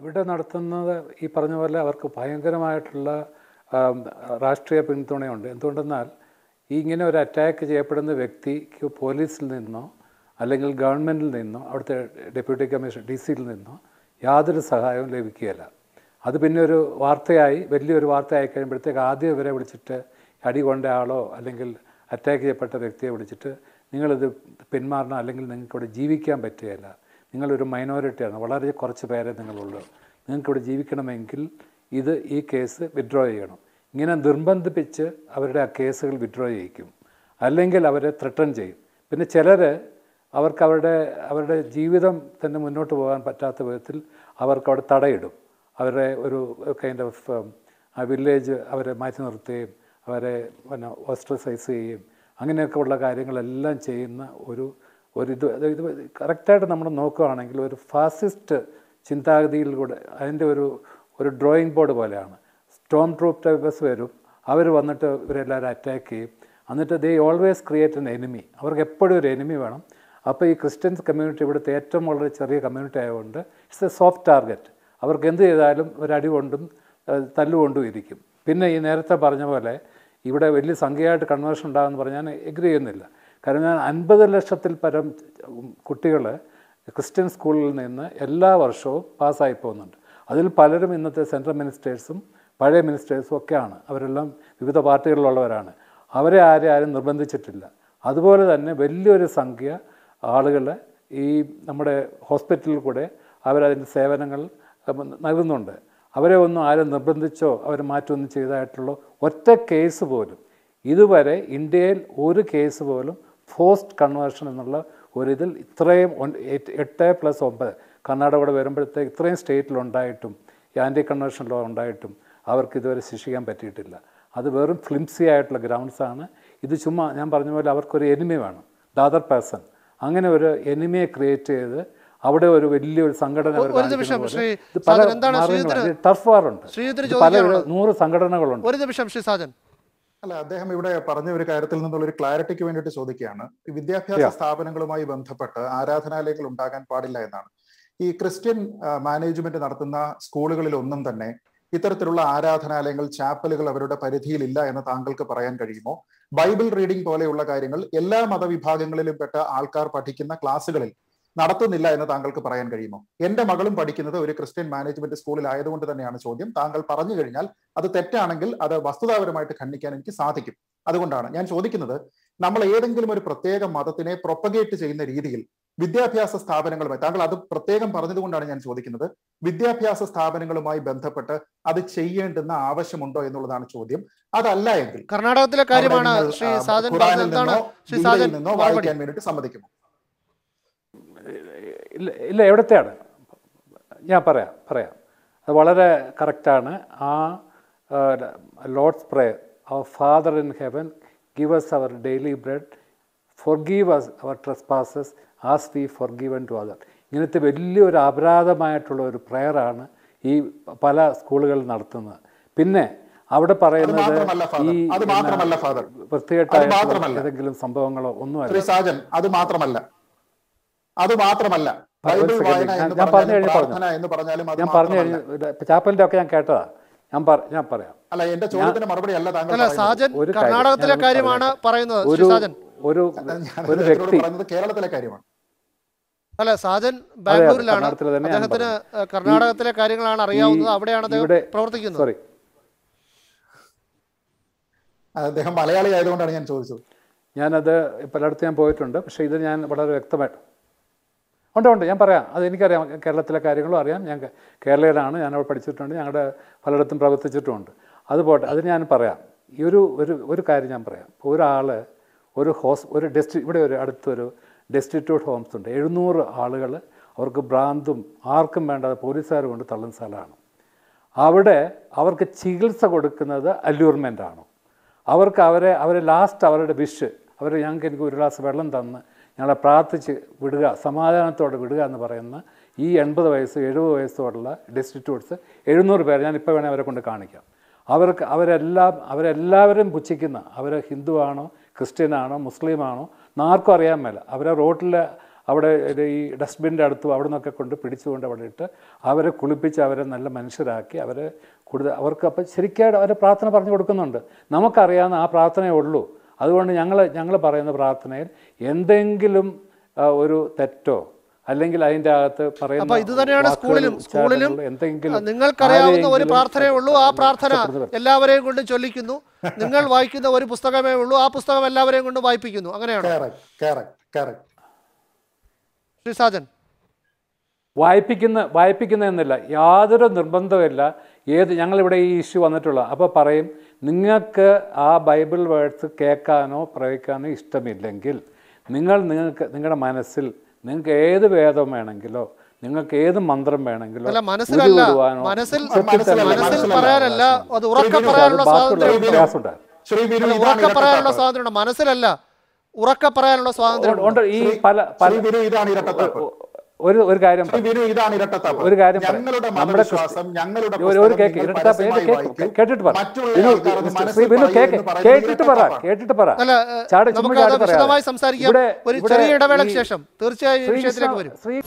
ഇവിടെ നടത്തുന്നത് ഈ പറഞ്ഞ പോലെ അവർക്ക് ഭയങ്കരമായിട്ടുള്ള രാഷ്ട്രീയ പിന്തുണയുണ്ട് എന്തുകൊണ്ടെന്നാൽ ഈ ഇങ്ങനെ ഒരു അറ്റാക്ക് ചെയ്യപ്പെടുന്ന വ്യക്തിക്ക് പോലീസിൽ നിന്നോ അല്ലെങ്കിൽ ഗവൺമെൻറ്റിൽ നിന്നോ അവിടുത്തെ ഡെപ്യൂട്ടി കമ്മീഷൻ ഡി സിയിൽ നിന്നോ യാതൊരു സഹായവും ലഭിക്കുകയില്ല അത് പിന്നെ ഒരു വാർത്തയായി വലിയൊരു വാർത്തയായി കഴിയുമ്പോഴത്തേക്ക് ആദ്യം ഇവരെ വിളിച്ചിട്ട് അടി കൊണ്ട ആളോ അല്ലെങ്കിൽ അറ്റാക്ക് ചെയ്യപ്പെട്ട വ്യക്തിയെ വിളിച്ചിട്ട് നിങ്ങളിത് പിന്മാറണം അല്ലെങ്കിൽ നിങ്ങൾക്കിവിടെ ജീവിക്കാൻ പറ്റുകയില്ല നിങ്ങളൊരു മൈനോറിറ്റിയാണ് വളരെ കുറച്ച് പേരെ നിങ്ങളുള്ളൂ നിങ്ങൾക്കിവിടെ ജീവിക്കണമെങ്കിൽ ഇത് ഈ കേസ് വിഡ്രോ ചെയ്യണം ഇങ്ങനെ നിർബന്ധിപ്പിച്ച് അവരുടെ ആ കേസുകൾ വിഡ്രോ ചെയ്യിക്കും അല്ലെങ്കിൽ അവരെ ത്രിട്ടൺ ചെയ്യും പിന്നെ ചിലർ അവർക്ക് അവരുടെ അവരുടെ ജീവിതം തന്നെ മുന്നോട്ട് പോകാൻ പറ്റാത്ത വിധത്തിൽ അവർക്ക് അവിടെ തടയിടും അവരെ ഒരു കൈൻഡ് ഓഫ് ആ വില്ലേജ് അവരെ മാറ്റി നിർത്തുകയും അവരെ പിന്നെ ഓസ്ട്രസൈസ് ചെയ്യുകയും അങ്ങനെയൊക്കെ ഉള്ള കാര്യങ്ങളെല്ലാം ചെയ്യുന്ന ഒരു ഒരു ഇത് ഇത് കറക്റ്റായിട്ട് നമ്മൾ നോക്കുകയാണെങ്കിൽ ഒരു ഫാസിസ്റ്റ് കൂടെ അതിൻ്റെ ഒരു ഒരു ഡ്രോയിങ് ബോർഡ് പോലെയാണ് സ്റ്റോം ട്രൂപ്പ് ടൈപ്പേഴ്സ് വരും അവർ വന്നിട്ട് ഇവരെല്ലാവരും അറ്റാക്ക് ചെയ്യും എന്നിട്ട് they always create an enemy അവർക്ക് എപ്പോഴും ഒരു എനിമി വേണം അപ്പോൾ ഈ ക്രിസ്ത്യൻസ് കമ്മ്യൂണിറ്റി ഇവിടുത്തെ ഏറ്റവും വളരെ ചെറിയ കമ്മ്യൂണിറ്റി ആയതുകൊണ്ട് ഇറ്റ്സ് എ സോഫ്റ്റ് ടാർഗറ്റ് അവർക്ക് എന്ത് ചെയ്താലും ഒരടി കൊണ്ടും തല്ലുകൊണ്ടും ഇരിക്കും പിന്നെ ഈ നേരത്തെ പറഞ്ഞ പോലെ ഇവിടെ വലിയ സംഖ്യയായിട്ട് കൺവേർഷൻ ഉണ്ടാകുമെന്ന് പറഞ്ഞാൽ എഗ്രി ചെയ്യുന്നില്ല കാരണം ഞാൻ അൻപത് ലക്ഷത്തിൽ പരം കുട്ടികൾ ക്രിസ്ത്യൻ സ്കൂളിൽ നിന്ന് എല്ലാ വർഷവും പാസ്സായി പോകുന്നുണ്ട് അതിൽ പലരും ഇന്നത്തെ സെൻട്രൽ മിനിസ്റ്റേഴ്സും പഴയ മിനിസ്റ്റേഴ്സും ഒക്കെയാണ് അവരെല്ലാം വിവിധ പാർട്ടികളിലുള്ളവരാണ് അവരെ ആരെ ആരും നിർബന്ധിച്ചിട്ടില്ല അതുപോലെ തന്നെ വലിയൊരു സംഖ്യ ആളുകൾ ഈ നമ്മുടെ ഹോസ്പിറ്റലിൽ കൂടെ അവരതിൻ്റെ സേവനങ്ങൾ നൽകുന്നുണ്ട് അവരെ ഒന്നും ആരും നിർബന്ധിച്ചോ അവർ മാറ്റമൊന്നും ചെയ്തതായിട്ടുള്ള ഒറ്റ കേസ് പോലും ഇതുവരെ ഇന്ത്യയിൽ ഒരു കേസ് പോലും ഫോസ്റ്റ് കൺവേർഷൻ എന്നുള്ള ഒരിതിൽ ഇത്രയും എട്ട് പ്ലസ് ഒമ്പത് കർണാടകയുടെ വരുമ്പോഴത്തേക്ക് ഇത്രയും സ്റ്റേറ്റിലുണ്ടായിട്ടും ആൻറ്റി കൺവേർഷൻ ലോ ഉണ്ടായിട്ടും അവർക്ക് ഇതുവരെ ശിക്ഷിക്കാൻ പറ്റിയിട്ടില്ല അത് വെറും ഫ്ലിംസി ആയിട്ടുള്ള ഗ്രൗണ്ട്സാണ് ഇത് ചുമ്മാ ഞാൻ പറഞ്ഞ പോലെ അവർക്കൊരു എനിമി വേണം ദ അതർ പേഴ്സൺ അങ്ങനെ ഒരു എനിമിയെ ക്രിയേറ്റ് ചെയ്ത് അവിടെ ഒരു വലിയൊരു സംഘടന ടഫ് വാറുണ്ട് പല നൂറ് സംഘടനകളുണ്ട് ഒരു നിമിഷം ശ്രീ സാജൻ അല്ല അദ്ദേഹം ഇവിടെ പറഞ്ഞ ഒരു കാര്യത്തിൽ നിന്നുള്ള ഒരു ക്ലാരിറ്റിക്ക് വേണ്ടിയിട്ട് ചോദിക്കുകയാണ് വിദ്യാഭ്യാസ സ്ഥാപനങ്ങളുമായി ബന്ധപ്പെട്ട് ആരാധനാലയങ്ങൾ ഉണ്ടാകാൻ പാടില്ല എന്നാണ് ഈ ക്രിസ്ത്യൻ മാനേജ്മെന്റ് നടത്തുന്ന സ്കൂളുകളിൽ ഒന്നും തന്നെ ഇത്തരത്തിലുള്ള ആരാധനാലയങ്ങൾ ചാപ്പലുകൾ അവരുടെ പരിധിയിലില്ല എന്ന് താങ്കൾക്ക് പറയാൻ കഴിയുമോ ബൈബിൾ റീഡിംഗ് പോലെയുള്ള കാര്യങ്ങൾ എല്ലാ മതവിഭാഗങ്ങളിലും പെട്ട ആൾക്കാർ പഠിക്കുന്ന ക്ലാസ്സുകളിൽ നടത്തുന്നില്ല എന്ന് താങ്കൾക്ക് പറയാൻ കഴിയുമോ എന്റെ മകളും പഠിക്കുന്നത് ഒരു ക്രിസ്ത്യൻ മാനേജ്മെന്റ് സ്കൂളിൽ ആയതുകൊണ്ട് തന്നെയാണ് ചോദ്യം താങ്കൾ പറഞ്ഞു കഴിഞ്ഞാൽ അത് തെറ്റാണെങ്കിൽ അത് വസ്തുതാപരമായിട്ട് ഖണ്ഡിക്കാൻ എനിക്ക് സാധിക്കും അതുകൊണ്ടാണ് ഞാൻ ചോദിക്കുന്നത് നമ്മൾ ഏതെങ്കിലും ഒരു പ്രത്യേക മതത്തിനെ പ്രൊപ്പഗേറ്റ് ചെയ്യുന്ന രീതിയിൽ വിദ്യാഭ്യാസ സ്ഥാപനങ്ങളുമായി താങ്കൾ അത് പ്രത്യേകം പറഞ്ഞതുകൊണ്ടാണ് ഞാൻ ചോദിക്കുന്നത് വിദ്യാഭ്യാസ സ്ഥാപനങ്ങളുമായി ബന്ധപ്പെട്ട് അത് ചെയ്യേണ്ടുന്ന ആവശ്യമുണ്ടോ എന്നുള്ളതാണ് ചോദ്യം അതല്ല എങ്കിൽ കർണാടകത്തിലെ കാര്യമാണ് ശ്രീ നിന്നോ വായിക്കാൻ വേണ്ടിയിട്ട് സമ്മതിക്കുമോ ഇല്ല ഇല്ല എവിടത്തെയാണ് ഞാൻ പറയാം പറയാം അത് വളരെ കറക്റ്റാണ് ആ Lord's prayer our Father in heaven give us our daily bread forgive us our trespasses as we forgiven to other ഇങ്ങനത്തെ വലിയൊരു അപരാധമായിട്ടുള്ള ഒരു പ്രെയറാണ് ഈ പല സ്കൂളുകളിൽ നടത്തുന്നത് പിന്നെ അവിടെ പറയുന്നത് ഈ വൃത്തികെട്ടായിട്ടുള്ള ഏതെങ്കിലും സംഭവങ്ങളോ ഒന്നും അത് മാത്രമല്ല അത് മാത്രമല്ല ബൈബിൾ വായന ഞാൻ പറഞ്ഞു കഴിഞ്ഞു ഞാൻ പറഞ്ഞു കഴിഞ്ഞു ചാപ്പലിന്റെ ഒക്കെ ഞാൻ കേട്ടതാ ഞാൻ ഞാൻ പറയാം അല്ല എന്റെ ചോദ്യത്തിന് മറുപടി അല്ല സാജൻ കർണാടകത്തിലെ കാര്യമാണ് പറയുന്നത് ഒരു ഒരു ഒരു വ്യക്തി കേരളത്തിലെ കാര്യമാണ് അല്ല സാജൻ ബാംഗ്ലൂരിലാണ് അദ്ദേഹത്തിന് കർണാടകത്തിലെ കാര്യങ്ങളാണ് അറിയാവുന്നത് അവിടെയാണ് അദ്ദേഹം പ്രവർത്തിക്കുന്നത് സോറി അദ്ദേഹം മലയാളി ആയതുകൊണ്ടാണ് ഞാൻ ചോദിച്ചത് ഞാനത് പലയിടത്ത് ഞാൻ പോയിട്ടുണ്ട് പക്ഷെ ഇത് ഞാൻ വളരെ വ്യക്തമായിട്ട് ഉണ്ട് ഉണ്ട് ഞാൻ പറയാം അത് എനിക്കറിയാം കേരളത്തിലെ കാര്യങ്ങളും അറിയാം ഞാൻ കേരളയിലാണ് ഞാൻ അവിടെ പഠിച്ചിട്ടുണ്ട് ഞങ്ങളുടെ പലയിടത്തും പ്രവർത്തിച്ചിട്ടുമുണ്ട് അത് പോട്ടെ അത് ഞാൻ പറയാം ഈ ഒരു ഒരു ഒരു കാര്യം ഞാൻ പറയാം ഒരാൾ ഒരു ഹോസ് ഒരു ഡെസ്റ്റി ഇവിടെ ഒരു അടുത്തൊരു ഡെസ്റ്റിറ്റ്യൂട്ട് ഹോംസ് ഉണ്ട് എഴുന്നൂറ് ആളുകൾ അവർക്ക് ഭ്രാന്തും ആർക്കും വേണ്ടാതെ പോലീസുകാർ കൊണ്ട് തള്ളുന്ന സ്ഥലമാണ് അവിടെ അവർക്ക് ചികിത്സ കൊടുക്കുന്നത് അല്യൂർമെൻ്റാണ് അവർക്ക് അവരെ അവരെ ലാസ്റ്റ് അവരുടെ വിഷ് അവർ ഞങ്ങൾക്ക് എനിക്ക് ഒരു ഗ്ലാസ് വെള്ളം തന്ന് ഞങ്ങളെ പ്രാർത്ഥിച്ച് വിടുക സമാധാനത്തോടെ വിടുക എന്ന് പറയുന്ന ഈ എൺപത് വയസ്സ് എഴുപത് വയസ്സോടുള്ള ഡിസ്റ്റിറ്റ്യൂട്ട്സ് എഴുന്നൂറ് പേർ ഇപ്പോൾ വേണേൽ അവരെ കൊണ്ട് കാണിക്കാം അവർക്ക് അവരെല്ലാം അവരെല്ലാവരും പുച്ഛിക്കുന്ന അവർ ഹിന്ദുവാണോ ക്രിസ്ത്യനാണോ മുസ്ലിമാണോ ആർക്കും അറിയാൻ മേല അവരെ റോട്ടിൽ അവിടെ ഈ ഡസ്റ്റ്ബിൻ്റെ അടുത്തും അവിടെ നിന്നൊക്കെ കൊണ്ട് പിടിച്ചുകൊണ്ട് അവിടെ ഇട്ട് അവരെ കുളിപ്പിച്ച് അവരെ നല്ല മനുഷ്യരാക്കി അവരെ കൂടുതൽ അവർക്ക് അപ്പം ശരിക്കും അവരെ പ്രാർത്ഥന പറഞ്ഞു കൊടുക്കുന്നുണ്ട് നമുക്കറിയാവുന്ന ആ പ്രാർത്ഥനയേ ഉള്ളൂ അതുകൊണ്ട് ഞങ്ങൾ ഞങ്ങൾ പറയുന്ന പ്രാർത്ഥനയിൽ എന്തെങ്കിലും ഒരു തെറ്റോ അല്ലെങ്കിൽ അതിന്റെ അകത്ത് പറയുന്ന സ്കൂളിലും സ്കൂളിലും എന്തെങ്കിലും നിങ്ങൾക്കറിയാവുന്ന ഒരു പ്രാർത്ഥനയേ ഉള്ളൂ ആ പ്രാർത്ഥന എല്ലാവരെയും കൊണ്ട് ചൊല്ലിക്കുന്നു നിങ്ങൾ വായിക്കുന്ന ഒരു പുസ്തകമേ ഉള്ളൂ ആ പുസ്തകം എല്ലാവരെയും കൊണ്ട് വായിപ്പിക്കുന്നു അങ്ങനെയാണ് വായിപ്പിക്കുന്ന വായിപ്പിക്കുന്ന എന്നല്ല യാതൊരു നിർബന്ധമില്ല ഏത് ഞങ്ങളിവിടെ ഈ ഇഷ്യൂ വന്നിട്ടുള്ള അപ്പോൾ പറയും നിങ്ങൾക്ക് ആ ബൈബിൾ വേർഡ്സ് കേൾക്കാനോ പ്രയോഗിക്കാനോ ഇഷ്ടമില്ലെങ്കിൽ നിങ്ങൾ നിങ്ങൾക്ക് നിങ്ങളുടെ മനസ്സിൽ നിങ്ങൾക്ക് ഏത് വേദം വേണമെങ്കിലോ നിങ്ങൾക്ക് ഏത് മന്ത്രം വേണമെങ്കിലും മനസ്സിലല്ല ഉറക്ക പറയാനുള്ള സ്വാതന്ത്ര്യം ഉണ്ട് ഈ പല പല ഒരു ഒരു കാര്യം ഒരു കാര്യം നമ്മുടെ കേട്ടിട്ട് പറ കേട്ടിട്ട് പറ കേട്ടിട്ട് പറ ചാടി ചുമ്മാ പറയാം സംസാരിക്കാം ഒരു ചെറിയ ഇടവേളയ്ക്ക് ശേഷം തീർച്ചയായും ശ്രീ